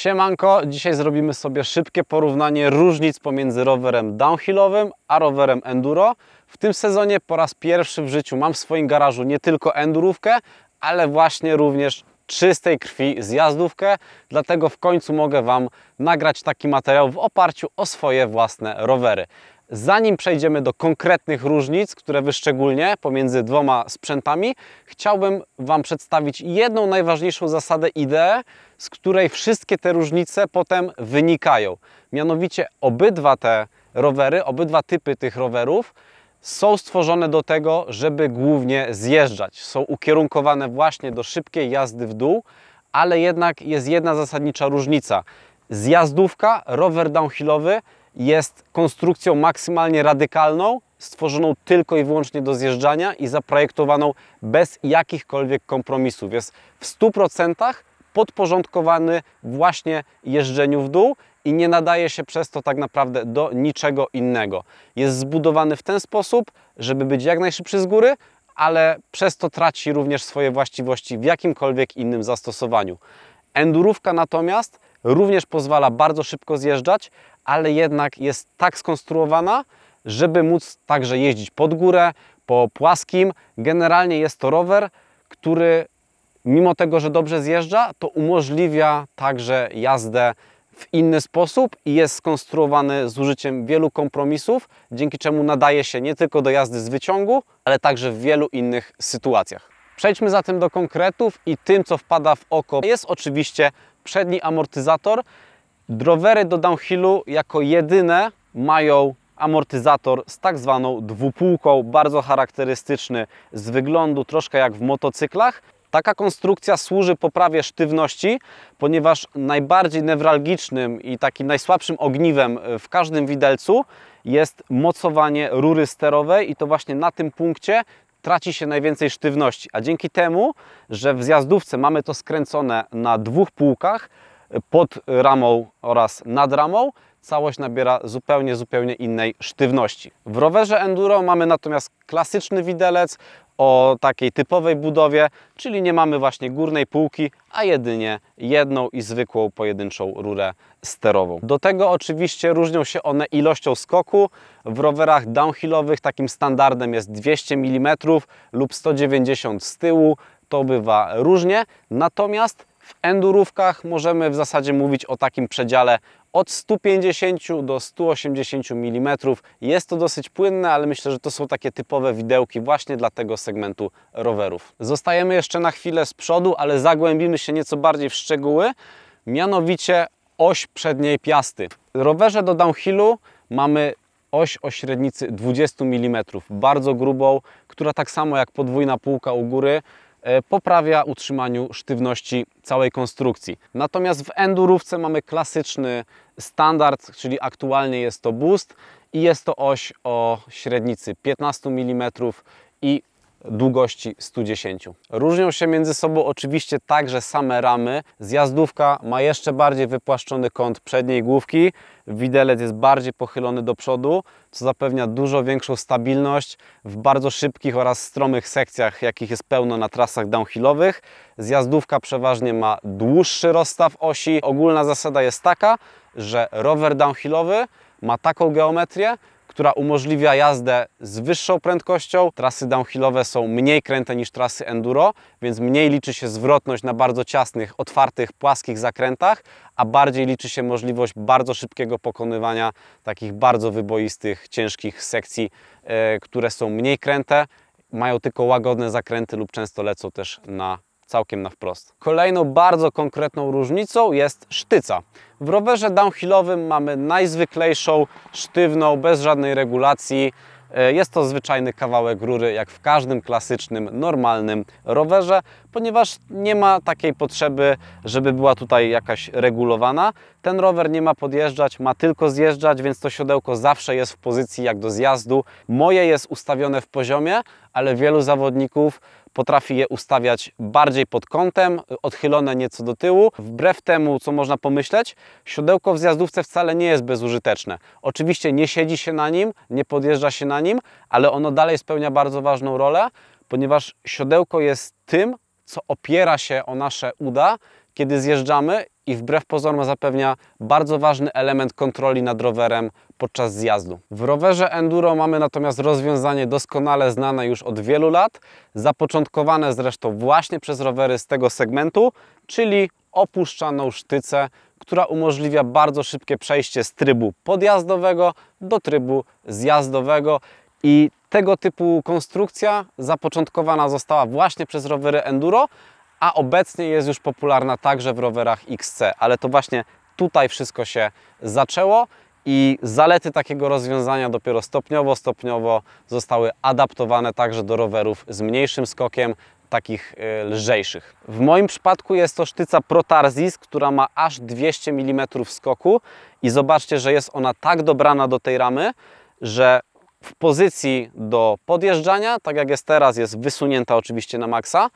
Siemanko, dzisiaj zrobimy sobie szybkie porównanie różnic pomiędzy rowerem downhillowym a rowerem enduro. W tym sezonie po raz pierwszy w życiu mam w swoim garażu nie tylko endurówkę, ale właśnie również czystej krwi zjazdówkę, dlatego w końcu mogę Wam nagrać taki materiał w oparciu o swoje własne rowery. Zanim przejdziemy do konkretnych różnic, które wyszczególnię pomiędzy dwoma sprzętami, chciałbym Wam przedstawić jedną najważniejszą zasadę, ideę, z której wszystkie te różnice potem wynikają. Mianowicie obydwa te rowery, obydwa typy tych rowerów są stworzone do tego, żeby głównie zjeżdżać. Są ukierunkowane właśnie do szybkiej jazdy w dół, ale jednak jest jedna zasadnicza różnica. Zjazdówka, rower downhillowy jest konstrukcją maksymalnie radykalną, stworzoną tylko i wyłącznie do zjeżdżania i zaprojektowaną bez jakichkolwiek kompromisów. Jest w 100% podporządkowany właśnie jeżdżeniu w dół i nie nadaje się przez to tak naprawdę do niczego innego. Jest zbudowany w ten sposób, żeby być jak najszybszy z góry, ale przez to traci również swoje właściwości w jakimkolwiek innym zastosowaniu. Endurówka natomiast również pozwala bardzo szybko zjeżdżać, ale jednak jest tak skonstruowana, żeby móc także jeździć pod górę, po płaskim. Generalnie jest to rower, który mimo tego, że dobrze zjeżdża, to umożliwia także jazdę w inny sposób i jest skonstruowany z użyciem wielu kompromisów, dzięki czemu nadaje się nie tylko do jazdy z wyciągu, ale także w wielu innych sytuacjach. Przejdźmy zatem do konkretów i tym, co wpada w oko jest oczywiście przedni amortyzator. Drowery do downhillu jako jedyne mają amortyzator z tak zwaną dwupółką, bardzo charakterystyczny z wyglądu, troszkę jak w motocyklach. Taka konstrukcja służy poprawie sztywności, ponieważ najbardziej newralgicznym i takim najsłabszym ogniwem w każdym widelcu jest mocowanie rury sterowej i to właśnie na tym punkcie traci się najwięcej sztywności, a dzięki temu, że w zjazdówce mamy to skręcone na dwóch półkach, pod ramą oraz nad ramą, całość nabiera zupełnie, zupełnie innej sztywności. W rowerze enduro mamy natomiast klasyczny widelec o takiej typowej budowie, czyli nie mamy właśnie górnej półki, a jedynie jedną i zwykłą pojedynczą rurę sterową. Do tego oczywiście różnią się one ilością skoku. W rowerach downhillowych takim standardem jest 200 mm lub 190 z tyłu. To bywa różnie, natomiast w endurówkach możemy w zasadzie mówić o takim przedziale od 150 do 180 mm. Jest to dosyć płynne, ale myślę, że to są takie typowe widełki właśnie dla tego segmentu rowerów. Zostajemy jeszcze na chwilę z przodu, ale zagłębimy się nieco bardziej w szczegóły, mianowicie oś przedniej piasty. W rowerze do downhillu mamy oś o średnicy 20 mm, bardzo grubą, która tak samo jak podwójna półka u góry E, poprawia utrzymaniu sztywności całej konstrukcji. Natomiast w endurówce mamy klasyczny standard, czyli aktualnie jest to boost i jest to oś o średnicy 15 mm i długości 110. Różnią się między sobą oczywiście także same ramy. Zjazdówka ma jeszcze bardziej wypłaszczony kąt przedniej główki, widelec jest bardziej pochylony do przodu, co zapewnia dużo większą stabilność w bardzo szybkich oraz stromych sekcjach, jakich jest pełno na trasach downhillowych. Zjazdówka przeważnie ma dłuższy rozstaw osi. Ogólna zasada jest taka, że rower downhillowy ma taką geometrię, która umożliwia jazdę z wyższą prędkością. Trasy downhillowe są mniej kręte niż trasy enduro, więc mniej liczy się zwrotność na bardzo ciasnych, otwartych, płaskich zakrętach, a bardziej liczy się możliwość bardzo szybkiego pokonywania takich bardzo wyboistych, ciężkich sekcji, e, które są mniej kręte, mają tylko łagodne zakręty lub często lecą też na całkiem na wprost. Kolejną bardzo konkretną różnicą jest sztyca. W rowerze downhillowym mamy najzwyklejszą, sztywną, bez żadnej regulacji. E, jest to zwyczajny kawałek rury, jak w każdym klasycznym, normalnym rowerze ponieważ nie ma takiej potrzeby, żeby była tutaj jakaś regulowana. Ten rower nie ma podjeżdżać, ma tylko zjeżdżać, więc to siodełko zawsze jest w pozycji jak do zjazdu. Moje jest ustawione w poziomie, ale wielu zawodników potrafi je ustawiać bardziej pod kątem, odchylone nieco do tyłu. Wbrew temu, co można pomyśleć, siodełko w zjazdówce wcale nie jest bezużyteczne. Oczywiście nie siedzi się na nim, nie podjeżdża się na nim, ale ono dalej spełnia bardzo ważną rolę, ponieważ siodełko jest tym, co opiera się o nasze uda, kiedy zjeżdżamy i wbrew pozorom zapewnia bardzo ważny element kontroli nad rowerem podczas zjazdu. W rowerze enduro mamy natomiast rozwiązanie doskonale znane już od wielu lat, zapoczątkowane zresztą właśnie przez rowery z tego segmentu, czyli opuszczaną sztycę, która umożliwia bardzo szybkie przejście z trybu podjazdowego do trybu zjazdowego. I tego typu konstrukcja zapoczątkowana została właśnie przez rowery enduro, a obecnie jest już popularna także w rowerach XC, ale to właśnie tutaj wszystko się zaczęło i zalety takiego rozwiązania dopiero stopniowo, stopniowo zostały adaptowane także do rowerów z mniejszym skokiem, takich y, lżejszych. W moim przypadku jest to sztyca Protarzis, która ma aż 200 mm skoku i zobaczcie, że jest ona tak dobrana do tej ramy, że w pozycji do podjeżdżania, tak jak jest teraz, jest wysunięta oczywiście na maksa,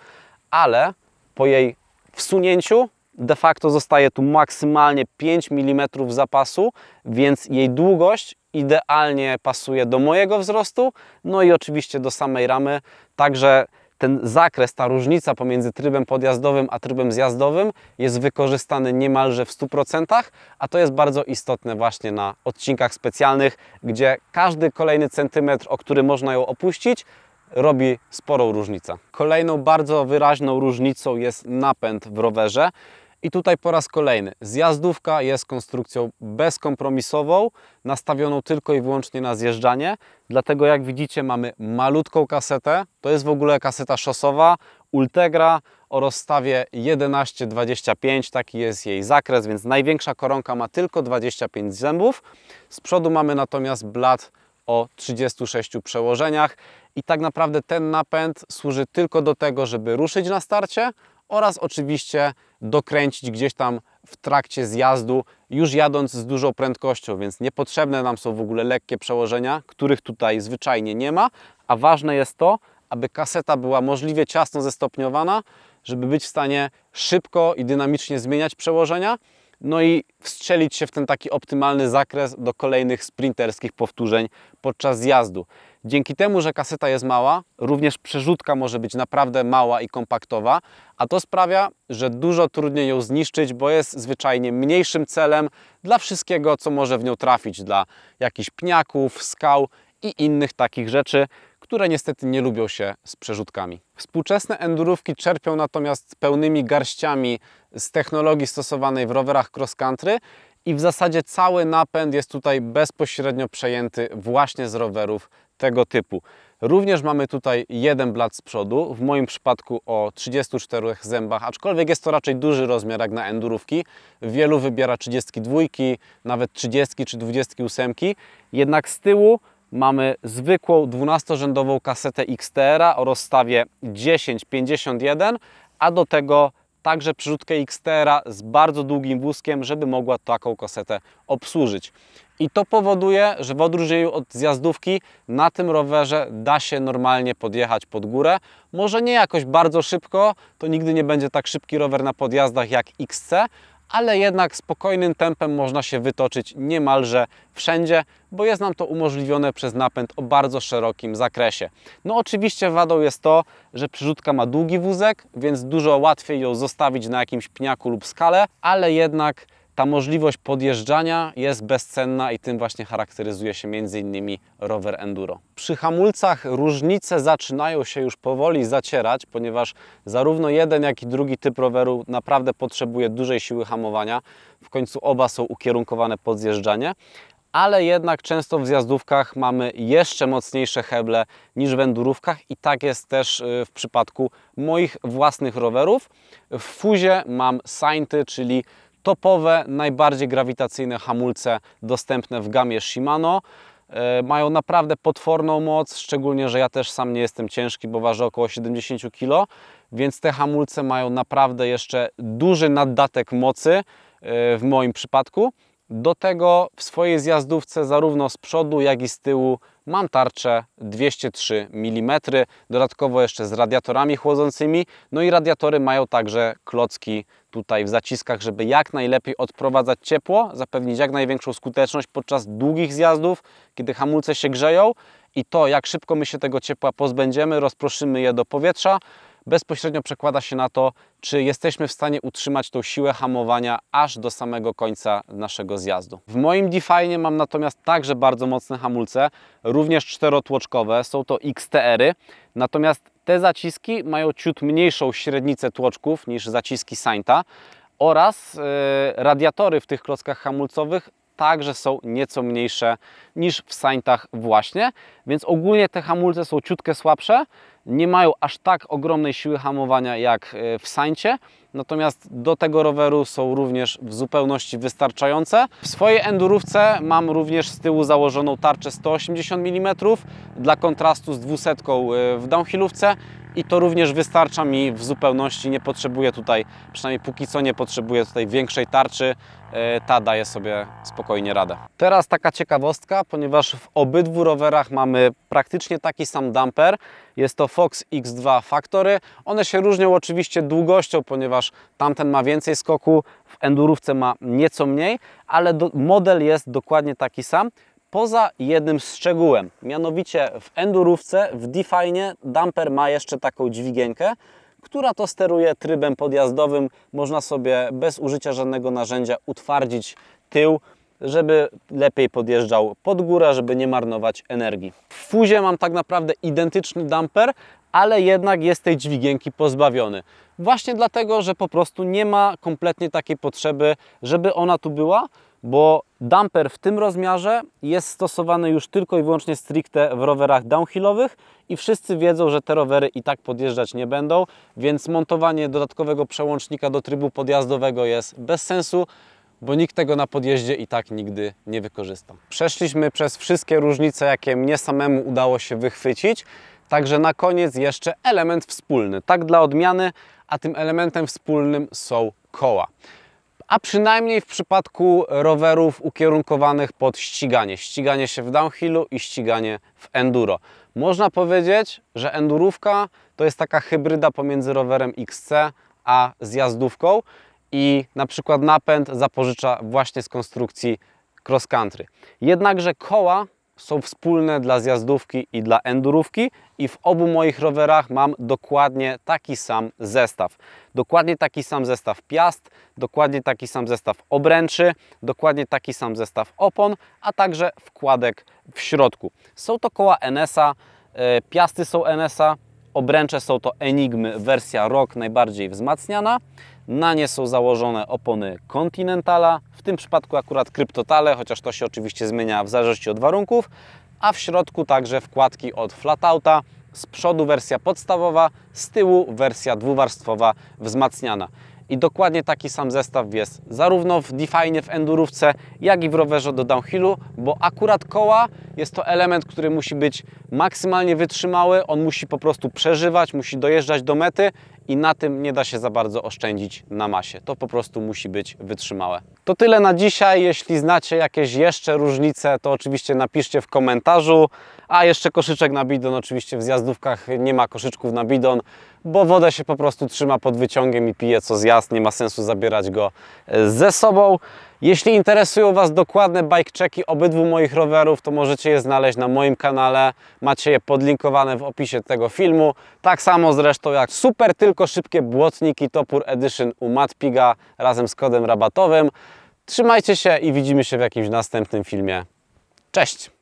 ale po jej wsunięciu de facto zostaje tu maksymalnie 5 mm zapasu, więc jej długość idealnie pasuje do mojego wzrostu, no i oczywiście do samej ramy, także ten zakres, ta różnica pomiędzy trybem podjazdowym a trybem zjazdowym jest wykorzystany niemalże w 100%, a to jest bardzo istotne właśnie na odcinkach specjalnych, gdzie każdy kolejny centymetr, o który można ją opuścić, robi sporą różnicę. Kolejną bardzo wyraźną różnicą jest napęd w rowerze. I tutaj po raz kolejny zjazdówka jest konstrukcją bezkompromisową, nastawioną tylko i wyłącznie na zjeżdżanie. Dlatego jak widzicie mamy malutką kasetę, to jest w ogóle kaseta szosowa Ultegra o rozstawie 11-25, taki jest jej zakres, więc największa koronka ma tylko 25 zębów. Z przodu mamy natomiast blat o 36 przełożeniach i tak naprawdę ten napęd służy tylko do tego, żeby ruszyć na starcie, oraz oczywiście dokręcić gdzieś tam w trakcie zjazdu, już jadąc z dużą prędkością, więc niepotrzebne nam są w ogóle lekkie przełożenia, których tutaj zwyczajnie nie ma, a ważne jest to, aby kaseta była możliwie ciasno zestopniowana, żeby być w stanie szybko i dynamicznie zmieniać przełożenia, no i wstrzelić się w ten taki optymalny zakres do kolejnych sprinterskich powtórzeń podczas zjazdu. Dzięki temu, że kaseta jest mała, również przerzutka może być naprawdę mała i kompaktowa, a to sprawia, że dużo trudniej ją zniszczyć, bo jest zwyczajnie mniejszym celem dla wszystkiego, co może w nią trafić, dla jakichś pniaków, skał i innych takich rzeczy, które niestety nie lubią się z przerzutkami. Współczesne endurówki czerpią natomiast pełnymi garściami z technologii stosowanej w rowerach cross country i w zasadzie cały napęd jest tutaj bezpośrednio przejęty właśnie z rowerów tego typu. Również mamy tutaj jeden blat z przodu, w moim przypadku o 34 zębach, aczkolwiek jest to raczej duży rozmiar jak na endurówki. Wielu wybiera 32, nawet 30 czy 28, jednak z tyłu mamy zwykłą 12-rzędową kasetę XTR o rozstawie 10-51, a do tego także przyrzutkę Xtera z bardzo długim wózkiem, żeby mogła taką kosetę obsłużyć. I to powoduje, że w odróżnieniu od zjazdówki na tym rowerze da się normalnie podjechać pod górę. Może nie jakoś bardzo szybko, to nigdy nie będzie tak szybki rower na podjazdach jak XC, ale jednak spokojnym tempem można się wytoczyć niemalże wszędzie, bo jest nam to umożliwione przez napęd o bardzo szerokim zakresie. No oczywiście wadą jest to, że przyrzutka ma długi wózek, więc dużo łatwiej ją zostawić na jakimś pniaku lub skale, ale jednak ta możliwość podjeżdżania jest bezcenna i tym właśnie charakteryzuje się m.in. rower enduro. Przy hamulcach różnice zaczynają się już powoli zacierać, ponieważ zarówno jeden jak i drugi typ roweru naprawdę potrzebuje dużej siły hamowania. W końcu oba są ukierunkowane pod zjeżdżanie, ale jednak często w zjazdówkach mamy jeszcze mocniejsze heble niż w endurówkach i tak jest też y, w przypadku moich własnych rowerów. W fuzie mam Sainty, czyli topowe, najbardziej grawitacyjne hamulce dostępne w gamie Shimano. E, mają naprawdę potworną moc, szczególnie, że ja też sam nie jestem ciężki, bo ważę około 70 kg, więc te hamulce mają naprawdę jeszcze duży naddatek mocy e, w moim przypadku. Do tego w swojej zjazdówce zarówno z przodu, jak i z tyłu mam tarczę 203 mm, dodatkowo jeszcze z radiatorami chłodzącymi, no i radiatory mają także klocki tutaj w zaciskach, żeby jak najlepiej odprowadzać ciepło, zapewnić jak największą skuteczność podczas długich zjazdów, kiedy hamulce się grzeją i to jak szybko my się tego ciepła pozbędziemy, rozproszymy je do powietrza, bezpośrednio przekłada się na to, czy jesteśmy w stanie utrzymać tą siłę hamowania aż do samego końca naszego zjazdu. W moim Define mam natomiast także bardzo mocne hamulce, również czterotłoczkowe, są to XTR-y, natomiast te zaciski mają ciut mniejszą średnicę tłoczków niż zaciski Sainta oraz yy, radiatory w tych klockach hamulcowych także są nieco mniejsze niż w Saintach właśnie, więc ogólnie te hamulce są ciutkę słabsze, nie mają aż tak ogromnej siły hamowania jak e, w Saincie, natomiast do tego roweru są również w zupełności wystarczające. W swojej endurówce mam również z tyłu założoną tarczę 180 mm dla kontrastu z 200 e, w downhillówce i to również wystarcza mi w zupełności. Nie potrzebuję tutaj, przynajmniej póki co nie potrzebuję tutaj większej tarczy. E, ta daje sobie spokojnie radę. Teraz taka ciekawostka, ponieważ w obydwu rowerach mamy praktycznie taki sam damper. Jest to Fox X2 Factory. One się różnią oczywiście długością, ponieważ tamten ma więcej skoku, w endurówce ma nieco mniej, ale model jest dokładnie taki sam poza jednym szczegółem. Mianowicie w endurówce, w Define damper ma jeszcze taką dźwigienkę, która to steruje trybem podjazdowym. Można sobie bez użycia żadnego narzędzia utwardzić tył, żeby lepiej podjeżdżał pod górę, żeby nie marnować energii. W Fuzie mam tak naprawdę identyczny damper, ale jednak jest tej dźwigienki pozbawiony. Właśnie dlatego, że po prostu nie ma kompletnie takiej potrzeby, żeby ona tu była, bo damper w tym rozmiarze jest stosowany już tylko i wyłącznie stricte w rowerach downhillowych i wszyscy wiedzą, że te rowery i tak podjeżdżać nie będą, więc montowanie dodatkowego przełącznika do trybu podjazdowego jest bez sensu, bo nikt tego na podjeździe i tak nigdy nie wykorzysta. Przeszliśmy przez wszystkie różnice, jakie mnie samemu udało się wychwycić, Także na koniec jeszcze element wspólny. Tak dla odmiany, a tym elementem wspólnym są koła a przynajmniej w przypadku rowerów ukierunkowanych pod ściganie. Ściganie się w downhillu i ściganie w enduro. Można powiedzieć, że endurówka to jest taka hybryda pomiędzy rowerem XC a zjazdówką i na przykład napęd zapożycza właśnie z konstrukcji cross country. Jednakże koła są wspólne dla zjazdówki i dla endurówki i w obu moich rowerach mam dokładnie taki sam zestaw. Dokładnie taki sam zestaw piast, dokładnie taki sam zestaw obręczy, dokładnie taki sam zestaw opon, a także wkładek w środku. Są to koła NS-a, e, piasty są NS-a, obręcze są to Enigmy wersja ROG najbardziej wzmacniana. Na nie są założone opony Continentala, w tym przypadku akurat Kryptotale, chociaż to się oczywiście zmienia w zależności od warunków, a w środku także wkładki od Flatouta, z przodu wersja podstawowa, z tyłu wersja dwuwarstwowa wzmacniana i dokładnie taki sam zestaw jest zarówno w Define, w Endurówce, jak i w rowerze do downhillu, bo akurat koła jest to element, który musi być maksymalnie wytrzymały, on musi po prostu przeżywać, musi dojeżdżać do mety i na tym nie da się za bardzo oszczędzić na masie. To po prostu musi być wytrzymałe. To tyle na dzisiaj. Jeśli znacie jakieś jeszcze różnice, to oczywiście napiszcie w komentarzu. A jeszcze koszyczek na bidon, oczywiście w zjazdówkach nie ma koszyczków na bidon bo woda się po prostu trzyma pod wyciągiem i pije co zjazd, nie ma sensu zabierać go e, ze sobą. Jeśli interesują Was dokładne bike checki obydwu moich rowerów, to możecie je znaleźć na moim kanale. Macie je podlinkowane w opisie tego filmu. Tak samo zresztą jak super tylko szybkie błotniki Topur Edition u Matpiga razem z kodem rabatowym. Trzymajcie się i widzimy się w jakimś następnym filmie. Cześć!